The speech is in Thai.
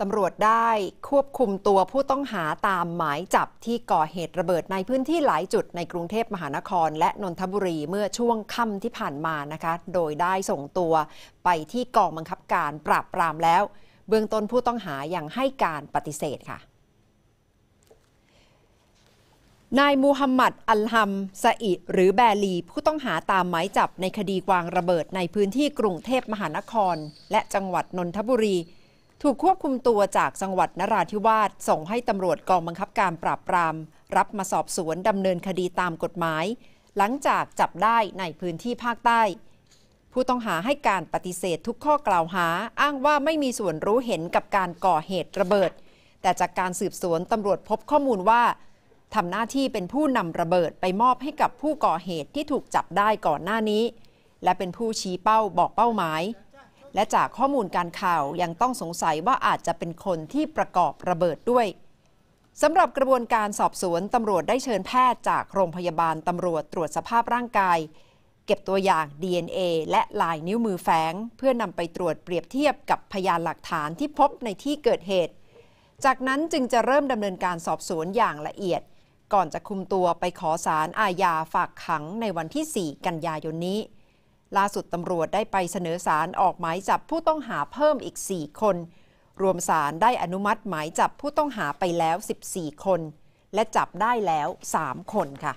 ตำรวจได้ควบคุมตัวผู้ต้องหาตามหมายจับที่ก่อเหตุระเบิดในพื้นที่หลายจุดในกรุงเทพมหานคร และนนทบุรีเมื่อช่วงค่ำที่ผ่านมานะคะโดยได้ส่งตัวไปที่กองบังคับการปราบปรามแล้ว เบื้องต้นผู้ต้องหายัางให้การปฏิเสธค่ะ นายมูฮัมหมัดอัลฮัมซาอิหรือแบลี ผู้ต้องหาตามหมายจับในคดีวางระเบิดในพื้นที่กรุงเทพมหานคร และจังหวัดนนทบุรีถูกควบคุมตัวจากจังหวัด นราธิวาสส่งให้ตำรวจกองบังคับการปราบปราม รับมาสอบสวน ดำเนินคดีตามกฎหมาย หลังจากจับได้ในพื้นที่ภาคใต้ ผู้ต้องหาให้การปฏิเสธทุกข้อกล่าวหา อ้างว่าไม่มีส่วนรู้เห็นกับการก่อเหตุระเบิด แต่จากการสืบสวน ตำรวจพบข้อมูลว่า ทำหน้าที่เป็นผู้นำระเบิดไปมอบให้กับผู้ก่อเหตุที่ถูกจับได้ก่อนหน้านี้ และเป็นผู้ชี้เป้าบอกเป้าหมายและจากข้อมูลการข่าวยังต้องสงสัยว่าอาจจะเป็นคนที่ประกอบระเบิดด้วยสำหรับกระบวนการสอบสวนตำรวจได้เชิญแพทย์จากโรงพยาบาลตำรวจตรวจสภาพร่างกาย เก็บตัวอย่าง DNA และลายนิ้วมือแฝงเพื่อนำไปตรวจเปรียบเทียบกับพยานหลักฐานที่พบในที่เกิดเหตุ จากนั้นจึงจะเริ่มดำเนินการสอบสวนอย่างละเอียด ก่อนจะคุมตัวไปขอสารอาญาฝากขังในวันที่ 4 กันยายนนี้ล่าสุดตำรวจได้ไปเสนอสารออกหมายจับผู้ต้องหาเพิ่มอีก 4 คน รวมสารได้อนุมัติหมายจับผู้ต้องหาไปแล้ว 14 คน และจับได้แล้ว 3 คนค่ะ